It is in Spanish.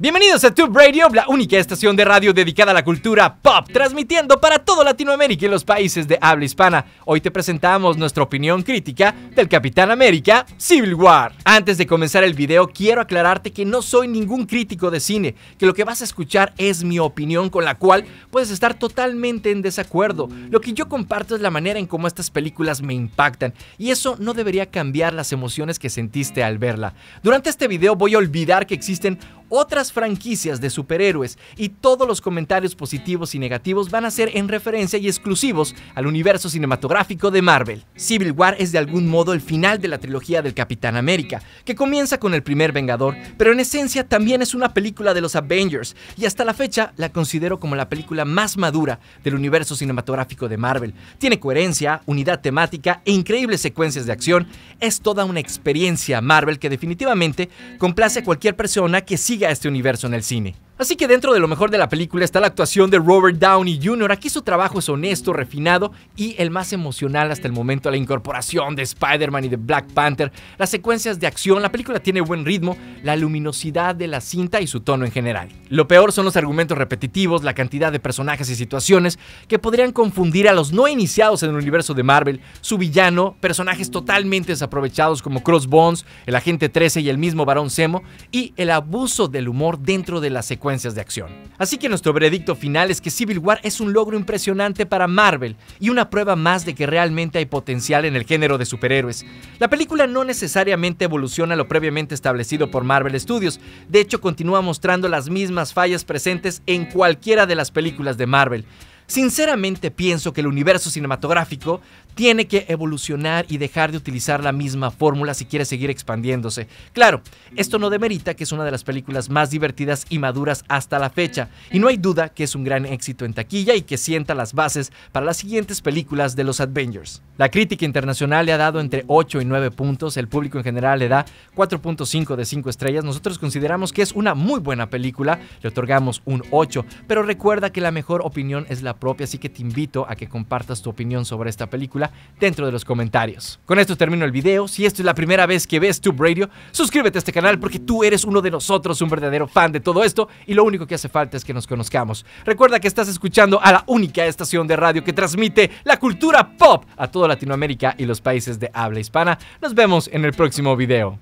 Bienvenidos a Tube Radio, la única estación de radio dedicada a la cultura pop, transmitiendo para todo Latinoamérica y los países de habla hispana. Hoy te presentamos nuestra opinión crítica del Capitán América Civil War. Antes de comenzar el video, quiero aclararte que no soy ningún crítico de cine, que lo que vas a escuchar es mi opinión con la cual puedes estar totalmente en desacuerdo. Lo que yo comparto es la manera en cómo estas películas me impactan, y eso no debería cambiar las emociones que sentiste al verla. Durante este video voy a olvidar que existen otras franquicias de superhéroes y todos los comentarios positivos y negativos van a ser en referencia y exclusivos al universo cinematográfico de Marvel. Civil War es de algún modo el final de la trilogía del Capitán América, que comienza con el primer Vengador, pero en esencia también es una película de los Avengers y hasta la fecha la considero como la película más madura del universo cinematográfico de Marvel. Tiene coherencia, unidad temática e increíbles secuencias de acción. Es toda una experiencia Marvel que definitivamente complace a cualquier persona que siga a este universo en el cine. Así que dentro de lo mejor de la película está la actuación de Robert Downey Jr. Aquí su trabajo es honesto, refinado y el más emocional hasta el momento. La incorporación de Spider-Man y de Black Panther, las secuencias de acción, la película tiene buen ritmo, la luminosidad de la cinta y su tono en general. Lo peor son los argumentos repetitivos, la cantidad de personajes y situaciones que podrían confundir a los no iniciados en el universo de Marvel, su villano, personajes totalmente desaprovechados como Crossbones, el Agente 13 y el mismo Barón Semo, y el abuso del humor dentro de la secuencia de acción. Así que nuestro veredicto final es que Civil War es un logro impresionante para Marvel y una prueba más de que realmente hay potencial en el género de superhéroes. La película no necesariamente evoluciona lo previamente establecido por Marvel Studios, de hecho continúa mostrando las mismas fallas presentes en cualquiera de las películas de Marvel. Sinceramente pienso que el universo cinematográfico tiene que evolucionar y dejar de utilizar la misma fórmula si quiere seguir expandiéndose. Claro, esto no demerita que es una de las películas más divertidas y maduras hasta la fecha, y no hay duda que es un gran éxito en taquilla y que sienta las bases para las siguientes películas de los Avengers. La crítica internacional le ha dado entre 8 y 9 puntos, el público en general le da 4.5 de 5 estrellas, nosotros consideramos que es una muy buena película, le otorgamos un 8, pero recuerda que la mejor opinión es la propia, así que te invito a que compartas tu opinión sobre esta película dentro de los comentarios. Con esto termino el video. Si esto es la primera vez que ves Tube Radio, suscríbete a este canal porque tú eres uno de nosotros, un verdadero fan de todo esto y lo único que hace falta es que nos conozcamos. Recuerda que estás escuchando a la única estación de radio que transmite la cultura pop a toda Latinoamérica y los países de habla hispana. Nos vemos en el próximo video.